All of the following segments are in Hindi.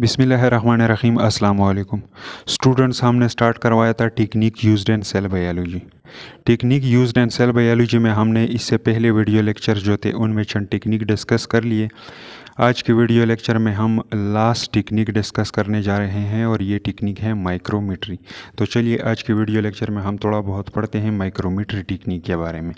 बिसमीम् अल्लाम स्टूडेंट्स हमने स्टार्ट करवाया था technique used and cell biology technique used and cell biology में हमने इससे पहले वीडियो लेक्चर जो थे उनमें चंद टेक्निक डिस्कस कर लिए आज के वीडियो लेक्चर में हम लास्ट टेक्निक डिस्कस करने जा रहे हैं और ये टेक्निक है माइक्रोमीट्री तो चलिए आज के वीडियो लेक्चर में हम थोड़ा बहुत पढ़ते हैं माइक्रोमीट्री टेक्निक के बारे में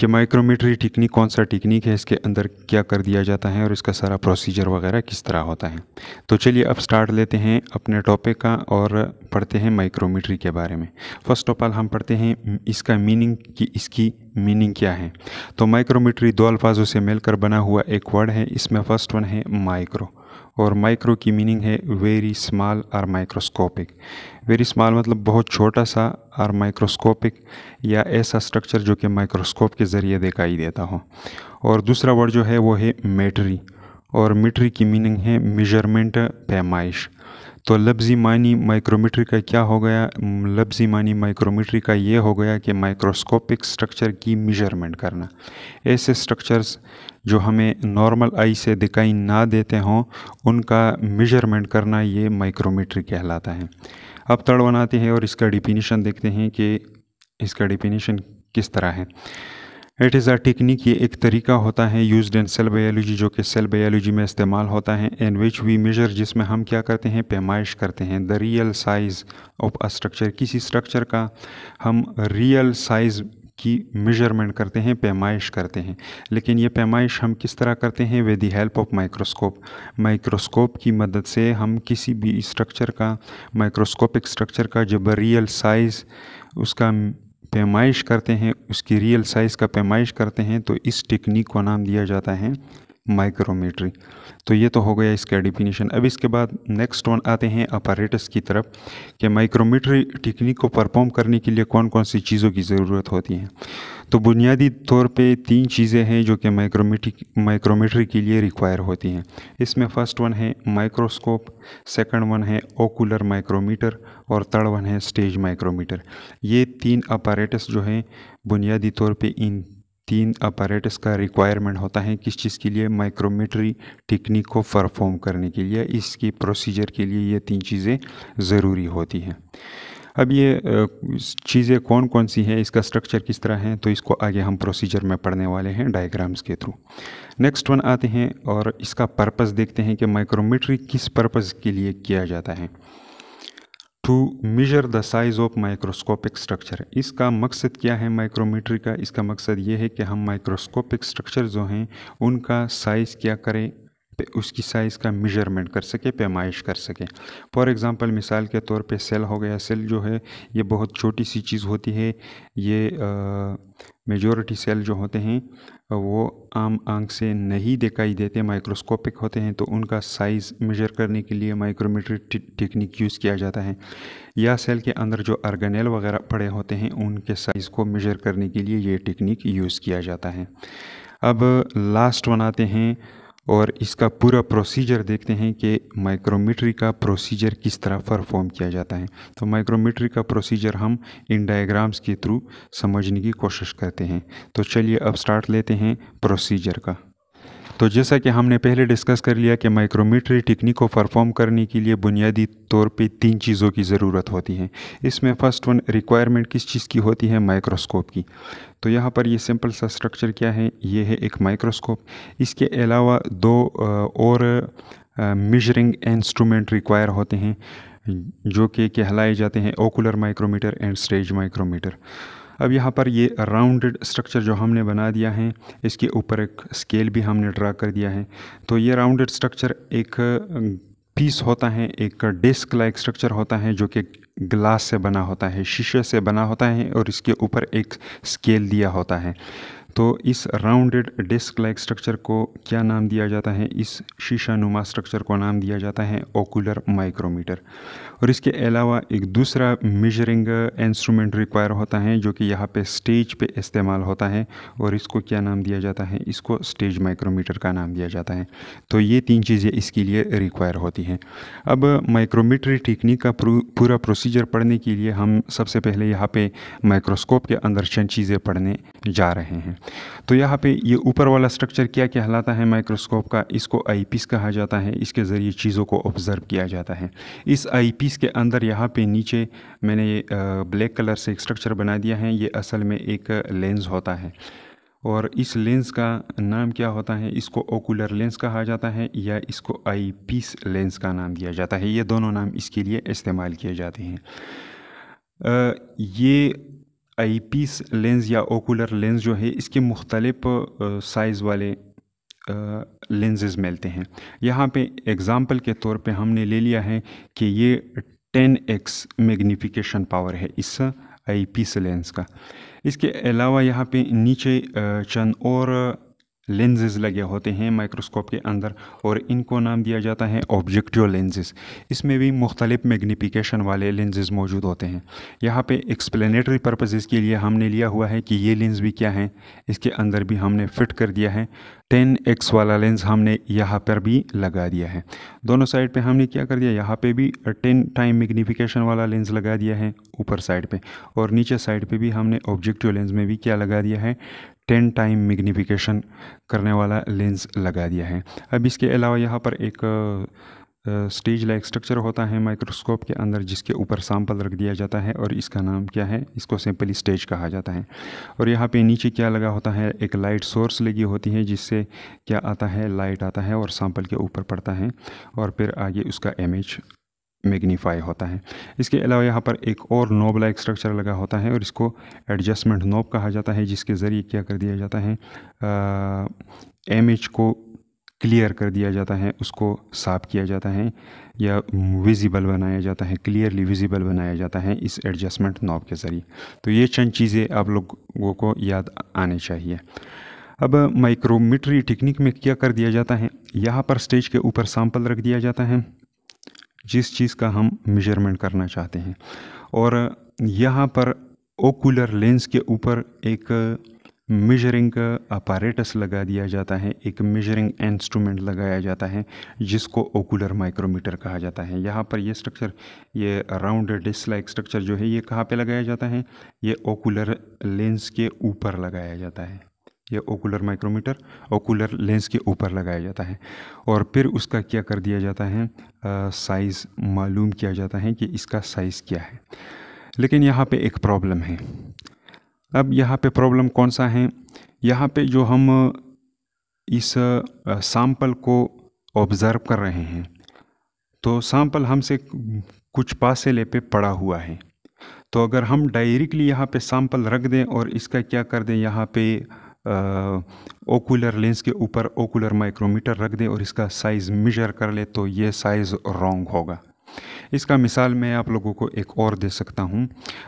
कि माइक्रोमीटरी टिकनिक कौन सा टेक्निक है इसके अंदर क्या कर दिया जाता है और इसका सारा प्रोसीजर वगैरह किस तरह होता है तो चलिए अब स्टार्ट लेते हैं अपने टॉपिक का और पढ़ते हैं माइक्रोमीटरी के बारे में फर्स्ट ऑफ ऑल हम पढ़ते हैं इसका मीनिंग कि इसकी मीनिंग क्या है तो माइक्रोमीटरी दो अल्फाजों से मिलकर बना हुआ एक वर्ड है इसमें फ़र्स्ट वन है माइक्रो और माइक्रो की मीनिंग है वेरी स्मॉल और माइक्रोस्कोपिक वेरी स्मॉल मतलब बहुत छोटा सा आर माइक्रोस्कोपिक या ऐसा स्ट्रक्चर जो कि माइक्रोस्कोप के ज़रिए दिखाई देता हो और दूसरा वर्ड जो है वो है मेटरी और मिट्री की मीनिंग है मेजरमेंट पैमाइश तो लफ्ज़ी मानी माइक्रोमीटरी का क्या हो गया लफ्ज़ी मानी माइक्रोमीटरी का ये हो गया कि माइक्रोस्कोपिक स्ट्रक्चर की मेजरमेंट करना ऐसे स्ट्रक्चर्स जो हमें नॉर्मल आई से दिखाई ना देते हों उनका मेजरमेंट करना ये माइक्रोमीटरी कहलाता है अब थर्ड वन आते हैं और इसका डिफिनीशन देखते हैं कि इसका डिफिनीशन किस तरह है इट इज़ अ टेक्निक ये एक तरीका होता है यूज इन सेल बायोलॉजी जो कि सेल बायोलॉजी में इस्तेमाल होता है इन विच वी मेजर जिसमें हम क्या करते हैं पैमाइश करते हैं the real size of a structure किसी स्ट्रक्चर का हम रियल साइज़ की मेजरमेंट करते हैं पैमाइश करते हैं लेकिन ये पैमाइश हम किस तरह करते हैं with the help of microscope microscope की मदद से हम किसी भी स्ट्रक्चर का माइक्रोस्कोपिक स्ट्रक्चर का जब रियल साइज़ उसका पैमाइश करते हैं उसकी रियल साइज़ का पैमाइश करते हैं तो इस टेक्निक को नाम दिया जाता है माइक्रोमीटरी तो ये तो हो गया इसका डिफिनीशन अब इसके बाद नेक्स्ट वन आते हैं अपारेटस की तरफ कि माइक्रोमीटरी टेक्निक को परफॉर्म करने के लिए कौन कौन सी चीज़ों की ज़रूरत होती है तो बुनियादी तौर पे तीन चीज़ें हैं जो कि माइक्रोमीटिक माइक्रोमीटरी के लिए रिक्वायर होती हैं इसमें फ़र्स्ट वन है माइक्रोस्कोप सेकंड वन है ओकुलर माइक्रोमीटर और थर्ड वन है स्टेज माइक्रोमीटर ये तीन अपारेटस जो हैं बुनियादी तौर पे इन तीन अपरेटस का रिक्वायरमेंट होता है किस चीज़ के लिए माइक्रोमीटरी टेक्निक को परफॉर्म करने के लिए इसकी प्रोसीजर के लिए ये तीन चीज़ें ज़रूरी होती हैं अब ये चीज़ें कौन कौन सी हैं इसका स्ट्रक्चर किस तरह है तो इसको आगे हम प्रोसीजर में पढ़ने वाले हैं डायग्राम्स के थ्रू नेक्स्ट वन आते हैं और इसका पर्पस देखते हैं कि माइक्रोमीटरी किस पर्पस के लिए किया जाता है to measure the size of microscopic structure इसका मकसद क्या है माइक्रोमीटर का इसका मकसद ये है कि हम माइक्रोस्कोपिक स्ट्रक्चर जो हैं उनका साइज़ क्या करें पे उसकी साइज़ का मेजरमेंट कर सके पैमाइश कर सके फॉर एग्ज़ाम्पल मिसाल के तौर पे सेल हो गया सेल जो है ये बहुत छोटी सी चीज़ होती है ये मेजॉरिटी सेल जो होते हैं वो आम आंख से नहीं दिखाई देते माइक्रोस्कोपिक होते हैं तो उनका साइज़ मेजर करने के लिए माइक्रोमीटर टेक्निक यूज़ किया जाता है या सेल के अंदर जो अर्गनेल वगैरह पड़े होते हैं उनके साइज़ को मेजर करने के लिए ये टेक्निक यूज़ किया जाता है अब लास्ट बनाते हैं और इसका पूरा प्रोसीजर देखते हैं कि माइक्रोमीट्री का प्रोसीजर किस तरह परफॉर्म किया जाता है तो माइक्रोमीट्री का प्रोसीजर हम इन डायग्राम्स के थ्रू समझने की कोशिश करते हैं तो चलिए अब स्टार्ट लेते हैं प्रोसीजर का तो जैसा कि हमने पहले डिस्कस कर लिया कि माइक्रोमीटरी टेक्निक को परफॉर्म करने के लिए बुनियादी तौर पे तीन चीज़ों की ज़रूरत होती है इसमें फ़र्स्ट वन रिक्वायरमेंट किस चीज़ की होती है माइक्रोस्कोप की तो यहाँ पर ये सिंपल सा स्ट्रक्चर क्या है ये है एक माइक्रोस्कोप इसके अलावा दो और मेजरिंग इंस्ट्रूमेंट रिक्वायर होते हैं जो कि कहलाए जाते हैं ocular micrometer and stage micrometer अब यहाँ पर ये राउंडेड स्ट्रक्चर जो हमने बना दिया है इसके ऊपर एक स्केल भी हमने ड्रा कर दिया है तो ये राउंडेड स्ट्रक्चर एक पीस होता है एक डिस्क लाइक स्ट्रक्चर होता है जो कि ग्लास से बना होता है शीशे से बना होता है और इसके ऊपर एक स्केल दिया होता है तो इस राउंडेड डिस्क लाइक स्ट्रक्चर को क्या नाम दिया जाता है इस शीशानुमा स्ट्रक्चर को नाम दिया जाता है ओकुलर माइक्रोमीटर और इसके अलावा एक दूसरा मेजरिंग इंस्ट्रूमेंट रिक्वायर होता है जो कि यहाँ पे स्टेज पे इस्तेमाल होता है और इसको क्या नाम दिया जाता है इसको स्टेज माइक्रोमीटर का नाम दिया जाता है तो ये तीन चीज़ें इसके लिए रिक्वायर होती हैं अब माइक्रोमीटरी टेक्निक का पूरा प्रोसीजर पढ़ने के लिए हम सबसे पहले यहाँ पर माइक्रोस्कोप के अंदर चंद चीज़ें पढ़ने जा रहे हैं तो यहाँ पे ये ऊपर वाला स्ट्रक्चर क्या कहलाता है माइक्रोस्कोप का इसको आईपीस कहा जाता है इसके ज़रिए चीज़ों को ऑब्ज़र्व किया जाता है इस आईपीस के अंदर यहाँ पे नीचे मैंने ये ब्लैक कलर से एक स्ट्रक्चर बना दिया है ये असल में एक लेंस होता है और इस लेंस का नाम क्या होता है इसको ओकुलर लेंस कहा जाता है या इसको आई पीस लेंस का नाम दिया जाता है ये दोनों नाम इसके लिए इस्तेमाल किए जाते हैं ये आई पीस लेंस या ओकुलर लेंस जो है इसके मुख्तलिफ साइज़ वाले लेंसेज मिलते हैं यहाँ पे एग्ज़ाम्पल के तौर पे हमने ले लिया है कि ये 10x मैग्नीफिकेशन पावर है इस आई पीस लेंस का इसके अलावा यहाँ पे नीचे चंद और लेंजेज लगे होते हैं माइक्रोस्कोप के अंदर और इनको नाम दिया जाता है ऑब्जेक्टिव लेंजेस इसमें भी मुख्तलिफ मैग्नीफिकेशन वाले लेंजेज मौजूद होते हैं यहाँ पे एक्सप्लेनेटरी पर्पजेज़ के लिए हमने लिया हुआ है कि ये लेंस भी क्या है इसके अंदर भी हमने फिट कर दिया है टेन एक्स वाला लेंस हमने यहाँ पर भी लगा दिया है दोनों साइड पे हमने क्या कर दिया यहाँ पे भी टेन टाइम मैग्नीफिकेशन वाला लेंस लगा दिया है ऊपर साइड पे और नीचे साइड पे भी हमने ऑब्जेक्टिव लेंस में भी क्या लगा दिया है टेन टाइम मैग्नीफिकेशन करने वाला लेंस लगा दिया है अब इसके अलावा यहाँ पर एक स्टेज लाइक स्ट्रक्चर होता है माइक्रोस्कोप के अंदर जिसके ऊपर सैंपल रख दिया जाता है और इसका नाम क्या है इसको सिंपली स्टेज कहा जाता है और यहाँ पे नीचे क्या लगा होता है एक लाइट सोर्स लगी होती है जिससे क्या आता है लाइट आता है और सैंपल के ऊपर पड़ता है और फिर आगे उसका इमेज मैग्नीफाई होता है इसके अलावा यहाँ पर एक और नोब लाइक स्ट्रक्चर लगा होता है और इसको एडजस्टमेंट नोब कहा जाता है जिसके ज़रिए क्या कर दिया जाता है एम एच को क्लियर कर दिया जाता है उसको साफ किया जाता है या विजिबल बनाया जाता है क्लियरली विजिबल बनाया जाता है इस एडजस्टमेंट नॉब के ज़रिए तो ये चंद चीज़ें आप लोगों को याद आने चाहिए अब माइक्रोमीटरी टेक्निक में क्या कर दिया जाता है यहाँ पर स्टेज के ऊपर सैंपल रख दिया जाता है जिस चीज़ का हम मेजरमेंट करना चाहते हैं और यहाँ पर ओकुलर लेंस के ऊपर एक मेजरिंग अपारेटस लगा दिया जाता है एक मेजरिंग इंस्ट्रूमेंट लगाया जाता है जिसको ओकुलर माइक्रोमीटर कहा जाता है यहाँ पर ये स्ट्रक्चर ये राउंड डिस्लाइक स्ट्रक्चर जो है ये कहाँ पे लगाया जाता है ये ओकुलर लेंस के ऊपर लगाया जाता है यह ओकुलर माइक्रोमीटर ओकुलर लेंस के ऊपर लगाया जाता है और फिर उसका क्या कर दिया जाता है साइज़ मालूम किया जाता है कि इसका साइज़ क्या है लेकिन यहाँ पे एक प्रॉब्लम है अब यहाँ पे प्रॉब्लम कौन सा है यहाँ पे जो हम इस सैंपल को ऑब्ज़र्व कर रहे हैं तो सैंपल हमसे कुछ ले पे पड़ा हुआ है तो अगर हम डायरेक्टली यहाँ पे सैंपल रख दें और इसका क्या कर दें यहाँ पे ओकुलर लेंस के ऊपर ओकुलर माइक्रोमीटर रख दें और इसका साइज़ मेजर कर ले तो ये साइज़ रॉन्ग होगा इसका मिसाल मैं आप लोगों को एक और दे सकता हूँ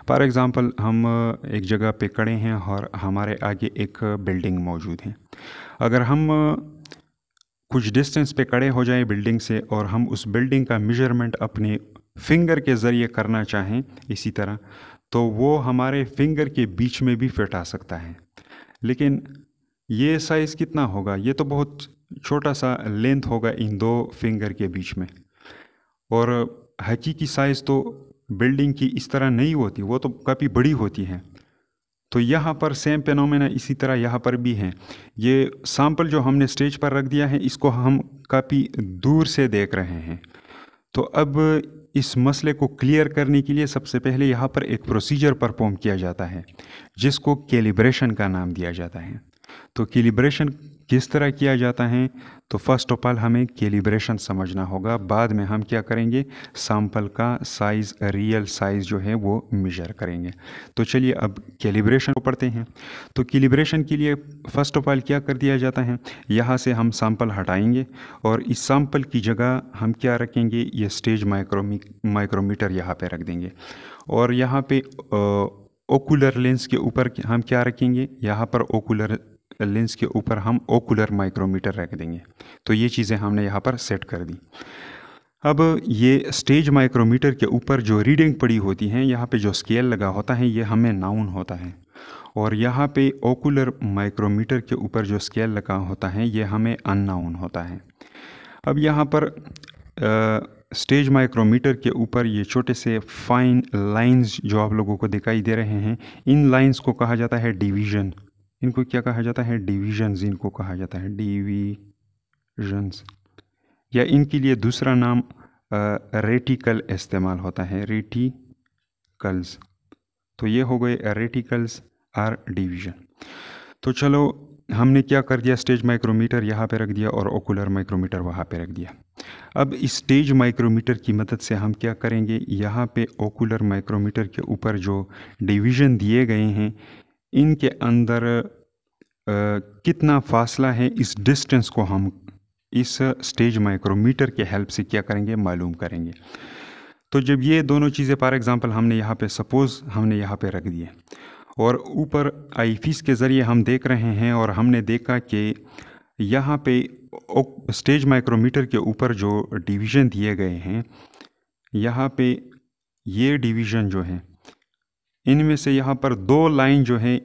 फॉर एग्ज़ाम्पल हम एक जगह पे खड़े हैं और हमारे आगे एक बिल्डिंग मौजूद है अगर हम कुछ डिस्टेंस पे खड़े हो जाएं बिल्डिंग से और हम उस बिल्डिंग का मेजरमेंट अपने फिंगर के ज़रिए करना चाहें इसी तरह तो वो हमारे फिंगर के बीच में भी फिट आ सकता है लेकिन ये साइज़ कितना होगा ये तो बहुत छोटा सा लेंथ होगा इन दो फिंगर के बीच में और हकीकी साइज़ तो बिल्डिंग की इस तरह नहीं होती वो तो काफ़ी बड़ी होती है तो यहाँ पर सेम पेनोमेना इसी तरह यहाँ पर भी हैं ये सैम्पल जो हमने स्टेज पर रख दिया है इसको हम काफ़ी दूर से देख रहे हैं तो अब इस मसले को क्लियर करने के लिए सबसे पहले यहाँ पर एक प्रोसीजर परफॉर्म किया जाता है जिसको कैलिब्रेशन का नाम दिया जाता है तो कैलिब्रेशन किस तरह किया जाता है तो फर्स्ट ऑफ ऑल हमें कैलिब्रेशन समझना होगा बाद में हम क्या करेंगे सैम्पल का साइज़ रियल साइज़ जो है वो मेजर करेंगे तो चलिए अब कैलिब्रेशन को पढ़ते हैं तो कैलिब्रेशन के लिए फ़र्स्ट ऑफ ऑल क्या कर दिया जाता है यहाँ से हम सैम्पल हटाएंगे और इस सैम्पल की जगह हम क्या रखेंगे ये स्टेज माइक्रोमी माइक्रोमीटर यहाँ पर रख देंगे और यहाँ पर ओकुलर लेंस के ऊपर हम क्या रखेंगे यहाँ पर ओकुलर लेंस के ऊपर हम ओकुलर माइक्रोमीटर रख देंगे तो ये चीज़ें हमने यहाँ पर सेट कर दी अब ये स्टेज माइक्रोमीटर के ऊपर जो रीडिंग पड़ी होती हैं यहाँ पे जो स्केल लगा होता है ये हमें नाउन होता है और यहाँ पे ओकुलर माइक्रोमीटर के ऊपर जो स्केल लगा होता है ये हमें अननाउन होता है अब यहाँ पर आ, स्टेज माइक्रोमीटर के ऊपर ये छोटे से फाइन लाइंस जो आप लोगों को दिखाई दे रहे हैं इन लाइंस को कहा जाता है डिवीज़न इनको क्या कहा जाता है डिविजन्स इनको कहा जाता है डिवीजन्स या इनके लिए दूसरा नाम रेटिकल इस्तेमाल होता है रेटिकल्स तो ये हो गए रेटिकल्स आर डिवीजन तो चलो हमने क्या कर दिया स्टेज माइक्रोमीटर यहाँ पे रख दिया और ओकुलर माइक्रोमीटर वहाँ पे रख दिया अब इस स्टेज माइक्रोमीटर की मदद से हम क्या करेंगे यहाँ पे ओकुलर माइक्रोमीटर के ऊपर जो डिवीज़न दिए गए हैं इनके अंदर कितना फासला है इस डिस्टेंस को हम इस स्टेज माइक्रोमीटर के हेल्प से क्या करेंगे मालूम करेंगे तो जब ये दोनों चीज़ें फॉर एग्ज़ाम्पल हमने यहाँ पे सपोज़ हमने यहाँ पे रख दिए और ऊपर आई फीस के ज़रिए हम देख रहे हैं और हमने देखा कि यहाँ पे स्टेज माइक्रोमीटर के ऊपर जो डिवीज़न दिए गए हैं यहाँ पे ये डिवीज़न जो है इनमें से यहाँ पर दो लाइन जो हैं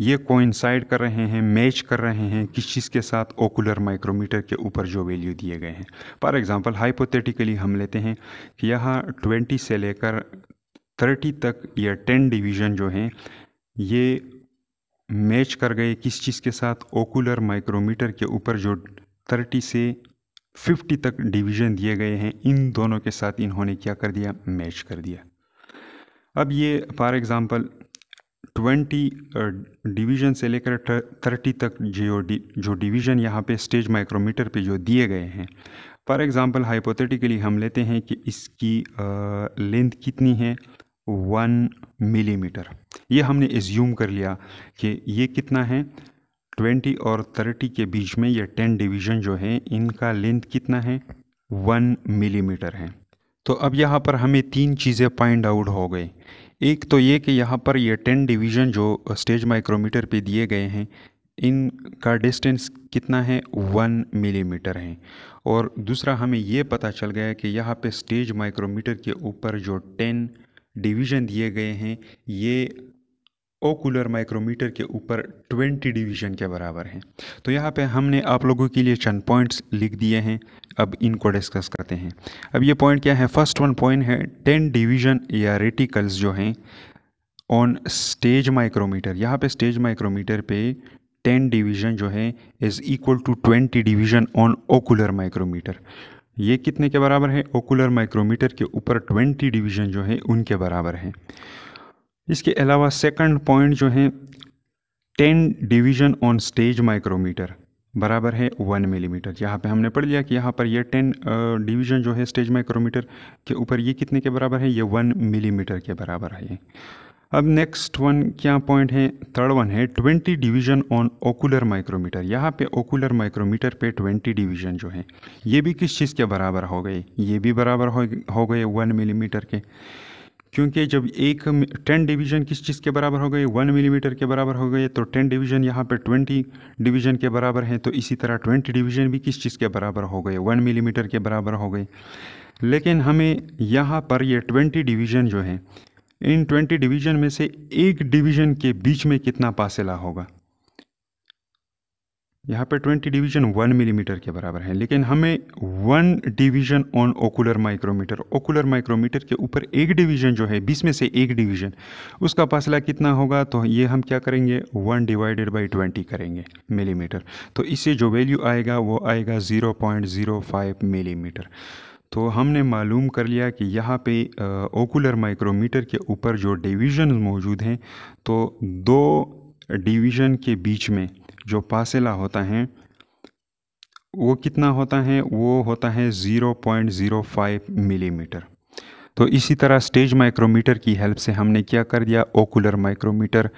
ये कोइंसाइड कर रहे हैं मैच कर रहे हैं किस चीज़ के साथ ओकुलर माइक्रोमीटर के ऊपर जो वैल्यू दिए गए हैं फॉर एग्ज़ाम्पल हाइपोथेटिकली हम लेते हैं कि यहाँ 20 से लेकर 30 तक या 10 डिवीज़न जो हैं ये मैच कर गए किस चीज़ के साथ ओकुलर माइक्रोमीटर के ऊपर जो 30 से 50 तक डिवीज़न दिए गए हैं इन दोनों के साथ इन्होंने क्या कर दिया मैच कर दिया अब ये फॉर एग्ज़ाम्पल ट्वेंटी डिवीज़न से लेकर थर्टी तक जो जो डिवीज़न यहाँ पे स्टेज माइक्रोमीटर पे जो दिए गए हैं फॉर एग्ज़ाम्पल हाइपोथेटिकली हम लेते हैं कि इसकी लेंथ uh, कितनी है वन मिलीमीटर ये हमने एज्यूम कर लिया कि ये कितना है ट्वेंटी और थर्टी के बीच में ये टेन डिवीज़न जो है इनका लेंथ कितना है वन मिलीमीटर है तो अब यहाँ पर हमें तीन चीज़ें पॉइंट आउट हो गए एक तो ये कि यहाँ पर ये टेन डिवीज़न जो स्टेज माइक्रोमीटर पे दिए गए हैं इनका डिस्टेंस कितना है वन मिलीमीटर है और दूसरा हमें ये पता चल गया कि यहाँ पे स्टेज माइक्रोमीटर के ऊपर जो टेन डिवीज़न दिए गए हैं ये ओकुलर माइक्रोमीटर के ऊपर 20 डिवीजन के बराबर हैं तो यहाँ पे हमने आप लोगों के लिए चंद पॉइंट्स लिख दिए हैं अब इनको डिस्कस करते हैं अब ये पॉइंट क्या है फर्स्ट वन पॉइंट है 10 डिवीजन या रेटिकल्स जो हैं ऑन स्टेज माइक्रोमीटर यहाँ पे स्टेज माइक्रोमीटर पे 10 डिवीजन जो है is equal to 20 division on ocular micrometer ये कितने के बराबर है ओकुलर माइक्रोमीटर के ऊपर 20 डिवीजन जो है उनके बराबर हैं इसके अलावा सेकंड पॉइंट जो है ten division on stage micrometer बराबर है वन मिलीमीटर यहाँ पे हमने पढ़ लिया कि यहाँ पर ये टेन डिवीजन जो है स्टेज माइक्रोमीटर के ऊपर ये कितने के बराबर है ये वन मिलीमीटर के बराबर है ये अब नेक्स्ट वन क्या पॉइंट है थर्ड वन है twenty division on ocular micrometer यहाँ पे ओकुलर माइक्रोमीटर पे ट्वेंटी डिवीजन जो है ये भी किस चीज़ के बराबर हो गए ये भी बराबर हो गए वन मिलीमीटर के क्योंकि जब एक टेन डिवीज़न किस चीज़ के बराबर हो गए वन मिलीमीटर के बराबर हो गए तो टेन डिवीज़न यहाँ पे ट्वेंटी डिवीज़न के बराबर हैं तो इसी तरह ट्वेंटी डिवीज़न भी किस चीज़ के बराबर हो गए वन मिलीमीटर के बराबर हो गए लेकिन हमें यहाँ पर ये ट्वेंटी डिवीज़न जो है इन ट्वेंटी डिवीज़न में से एक डिवीज़न के बीच में कितना फासला होगा यहाँ पे 20 डिवीजन 1 मिलीमीटर के बराबर है लेकिन हमें 1 division on ocular micrometer ocular micrometer के ऊपर एक डिवीजन जो है बीस में से एक डिवीजन उसका फासला कितना होगा तो ये हम क्या करेंगे 1 डिवाइडेड बाई 20 करेंगे मिलीमीटर तो इससे जो वैल्यू आएगा वो आएगा 0.05 मिलीमीटर तो हमने मालूम कर लिया कि यहाँ पे ओकुलर माइक्रोमीटर के ऊपर जो डिवीजन मौजूद हैं तो दो डिवीजन के बीच में जो पासिला होता है वो कितना होता है वो होता है 0.05 मिलीमीटर तो इसी तरह स्टेज माइक्रोमीटर की हेल्प से हमने क्या कर दिया ओकुलर माइक्रोमीटर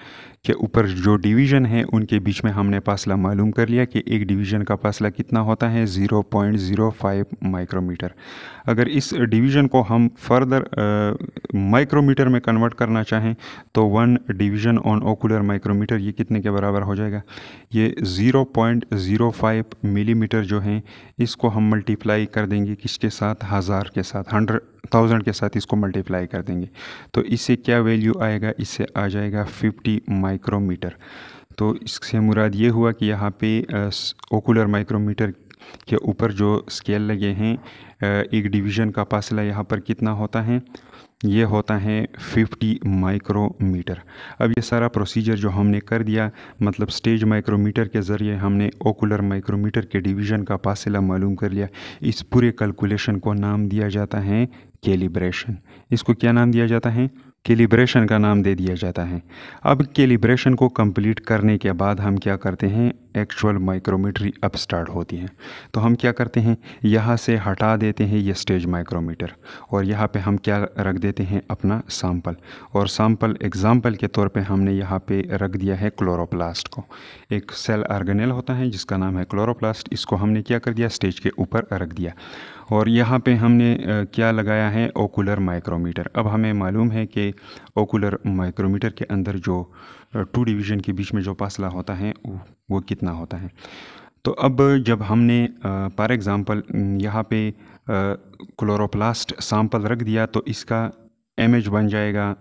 के ऊपर जो डिवीज़न है उनके बीच में हमने फासला मालूम कर लिया कि एक डिवीज़न का फासला कितना होता है 0.05 माइक्रोमीटर अगर इस डिवीज़न को हम फर्दर माइक्रोमीटर में कन्वर्ट करना चाहें तो one division on ocular micrometer ये कितने के बराबर हो जाएगा ये 0.05 मिलीमीटर मीटर जो हैं इसको हम मल्टीप्लाई कर देंगे किसके साथ हज़ार के साथ हंड्रेड थाउजेंड के साथ इसको मल्टीप्लाई कर देंगे तो इससे क्या वैल्यू आएगा इससे आ जाएगा फिफ्टी माइक्रोमीटर तो इससे मुराद ये हुआ कि यहाँ पे ओकुलर माइक्रोमीटर के ऊपर जो स्केल लगे हैं एक डिवीज़न का फासला यहाँ पर कितना होता है ये होता है 50 माइक्रोमीटर अब ये सारा प्रोसीजर जो हमने कर दिया मतलब स्टेज माइक्रोमीटर के ज़रिए हमने ओकुलर माइक्रोमीटर के डिवीज़न का फासला मालूम कर लिया इस पूरे कैलकुलेशन को नाम दिया जाता है कैलिब्रेशन इसको क्या नाम दिया जाता है कैलिब्रेशन का नाम दे दिया जाता है अब कैलिब्रेशन को कंप्लीट करने के बाद हम क्या करते हैं एक्चुअल माइक्रोमीटरी अब स्टार्ट होती हैं तो हम क्या करते हैं यहाँ से हटा देते हैं ये स्टेज माइक्रोमीटर और यहाँ पे हम क्या रख देते हैं अपना सैम्पल और सैंपल एग्ज़ाम्पल के तौर पे हमने यहाँ पे रख दिया है क्लोरोप्लास्ट को एक सेल आर्गेनेल होता है जिसका नाम है क्लोरोप्लास्ट इसको हमने क्या कर दिया स्टेज के ऊपर रख दिया और यहाँ पे हमने क्या लगाया है ओकुलर माइक्रोमीटर अब हमें मालूम है कि ओकुलर माइक्रोमीटर के अंदर जो टू डिवीज़न के बीच में जो फासला होता है वो कितना होता है तो अब जब हमने फॉर एग्ज़ाम्पल यहाँ पे क्लोरोप्लास्ट सैंपल रख दिया तो इसका एम बन जाएगा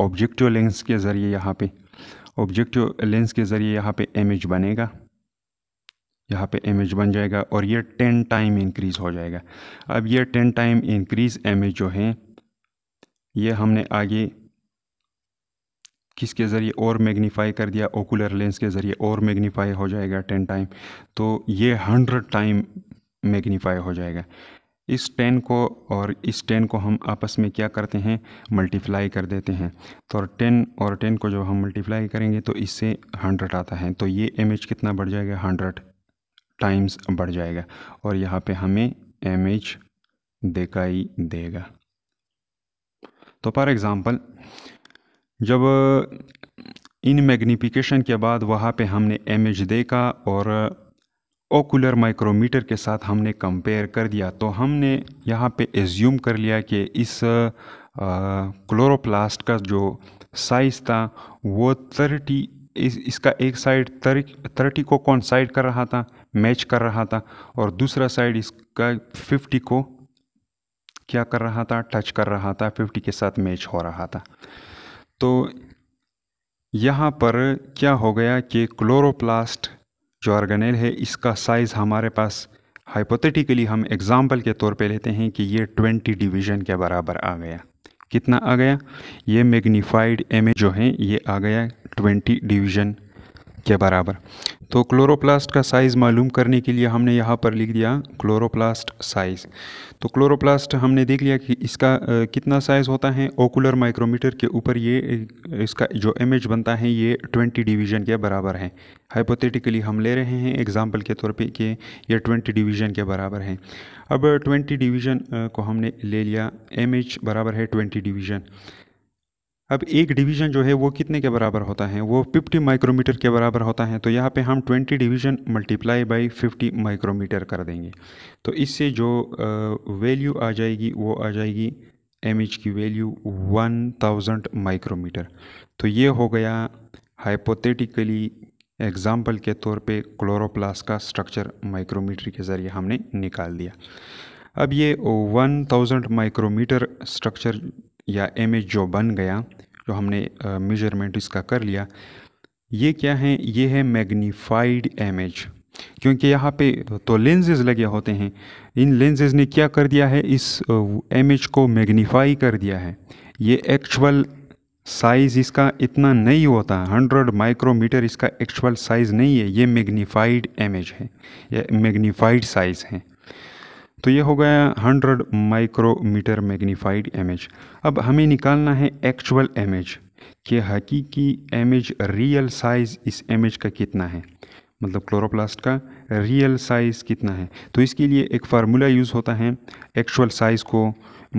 ऑब्जेक्टिव लेंस के ज़रिए यहाँ पे ऑब्जेक्टिव लेंस के ज़रिए यहाँ पे इमेज बनेगा यहाँ पे एम बन जाएगा और ये टेन टाइम इंक्रीज़ हो जाएगा अब ये टेन टाइम इंक्रीज़ एम जो है ये हमने आगे किसके ज़रिए और मैग्नीफाई कर दिया ओकुलर लेंस के ज़रिए और मैग्नीफाई हो जाएगा टेन टाइम तो ये हंड्रेड टाइम मैग्नीफाई हो जाएगा इस टेन को और इस टेन को हम आपस में क्या करते हैं मल्टीप्लाई कर देते हैं तो टेन और टेन को जब हम मल्टीप्लाई करेंगे तो इससे हंड्रेड आता है तो ये एम कितना बढ़ जाएगा हंड्रेड टाइम्स बढ़ जाएगा और यहाँ पे हमें एम दिखाई देगा तो फॉर एग्ज़ाम्पल जब इन मैग्नीफिकेशन के बाद वहाँ पे हमने एम देखा और ओकुलर माइक्रोमीटर के साथ हमने कंपेयर कर दिया तो हमने यहाँ पे एज्यूम कर लिया कि इस क्लोरोप्लास्ट का जो साइज़ था वो थर्टी इस इसका एक साइड थर्टी को कौन साइड कर रहा था मैच कर रहा था और दूसरा साइड इसका फिफ्टी को क्या कर रहा था टच कर रहा था फिफ्टी के साथ मैच हो रहा था तो यहाँ पर क्या हो गया कि क्लोरोप्लास्ट जो ऑर्गेनेल है इसका साइज़ हमारे पास हाइपोथेटिकली हम एग्ज़ाम्पल के तौर पे लेते हैं कि ये 20 डिवीज़न के बराबर आ गया कितना आ गया ये मैग्नीफाइड इमेज जो है ये आ गया 20 डिवीज़न के बराबर तो क्लोरोप्लास्ट का साइज़ मालूम करने के लिए हमने यहाँ पर लिख दिया क्लोरोप्लास्ट साइज़ तो क्लोरोप्लास्ट हमने देख लिया कि इसका कितना साइज़ होता है ओकुलर माइक्रोमीटर के ऊपर ये इसका जो इमेज बनता है ये 20 डिवीजन के बराबर है हाइपोथेटिकली हम ले रहे हैं एग्जाम्पल के तौर पे कि ये 20 डिवीजन के बराबर है अब ट्वेंटी डिवीजन को हमने ले लिया एम बराबर है ट्वेंटी डिवीजन अब एक डिवीज़न जो है वो कितने के बराबर होता है वो 50 माइक्रोमीटर के बराबर होता है तो यहाँ पे हम 20 डिवीज़न मल्टीप्लाई बाई 50 माइक्रोमीटर कर देंगे तो इससे जो वैल्यू आ जाएगी वो आ जाएगी एम की वैल्यू 1000 माइक्रोमीटर तो ये हो गया हाइपोथेटिकली एग्ज़ाम्पल के तौर पे क्लोरोप्लास का स्ट्रक्चर माइक्रोमीटर के ज़रिए हमने निकाल दिया अब ये वन माइक्रोमीटर स्ट्रक्चर या एम जो बन गया जो हमने मेजरमेंट इसका कर लिया ये क्या है ये है मैग्नीफाइड इमेज क्योंकि यहाँ पे तो लेंज़ेज़ लगे होते हैं इन लेंज़ेज़ ने क्या कर दिया है इस इमेज को मैग्नीफाई कर दिया है ये एक्चुअल साइज़ इसका इतना नहीं होता हंड्रेड माइक्रोमीटर इसका एक्चुअल साइज़ नहीं है ये मैग्नीफाइड इमेज है ये मैग्नीफाइड साइज़ है तो ये हो गया 100 माइक्रोमीटर मैग्नीफाइड इमेज अब हमें निकालना है एक्चुअल इमेज कि हकीकी इमेज रियल साइज़ इस इमेज का कितना है मतलब क्लोरोप्लास्ट का रियल साइज़ कितना है तो इसके लिए एक फार्मूला यूज़ होता है एक्चुअल साइज़ को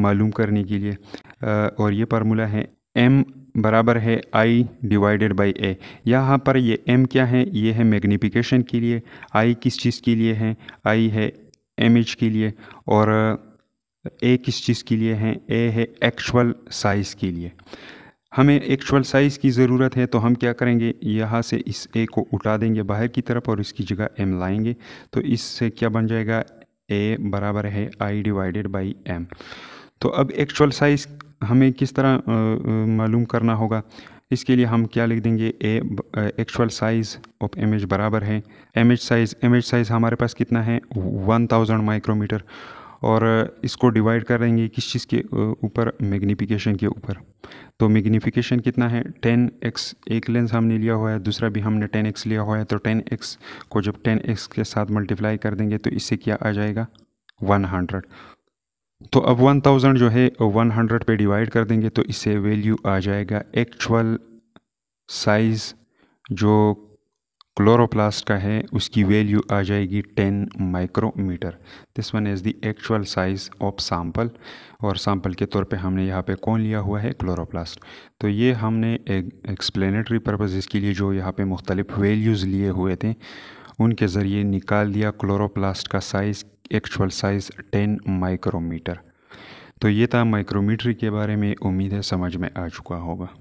मालूम करने के लिए और ये फार्मूला है एम बराबर है आई डिवाइडेड बाई ए यहाँ पर ये एम क्या है ये है मैग्नीफिकेशन के लिए आई किस चीज़ के लिए है आई है इमेज के लिए और ए किस चीज़ के लिए है ए है एक्चुअल साइज़ के लिए हमें एक्चुअल साइज़ की ज़रूरत है तो हम क्या करेंगे यहाँ से इस ए को उठा देंगे बाहर की तरफ और इसकी जगह एम लाएंगे तो इससे क्या बन जाएगा ए बराबर है आई डिवाइडेड बाई एम तो अब एक्चुअल साइज़ हमें किस तरह मालूम करना होगा इसके लिए हम क्या लिख देंगे a actual size of image बराबर है इमेज साइज़ इमेज साइज़ हमारे पास कितना है वन थाउजेंड माइक्रोमीटर और इसको डिवाइड कर देंगे किस चीज़ के ऊपर मैग्नीफिकेशन के ऊपर तो मैग्नीफिकेशन कितना है टेन एक्स एक लेंस हमने लिया हुआ है दूसरा भी हमने टेन एक्स लिया हुआ है तो टेन एक्स को जब टेन एक्स के साथ मल्टीप्लाई कर देंगे तो इससे क्या आ जाएगा वन हंड्रेड तो अब 1000 जो है 100 पे डिवाइड कर देंगे तो इससे वैल्यू आ जाएगा एक्चुअल साइज़ जो क्लोरोप्लास्ट का है उसकी वैल्यू आ जाएगी 10 micrometer this one is the actual size of sample और सैंपल के तौर पे हमने यहाँ पे कौन लिया हुआ है क्लोरोप्लास्ट तो ये हमने एक्सप्लेनेटरी पर्पजेज के लिए जो यहाँ पे मुख्तलिफ़ वैल्यूज़ लिए हुए थे उनके ज़रिए निकाल दिया क्लोरोप्लास्ट का साइज़ एक्चुअल साइज़ 10 माइक्रोमीटर तो ये था माइक्रोमीटर के बारे में उम्मीद है समझ में आ चुका होगा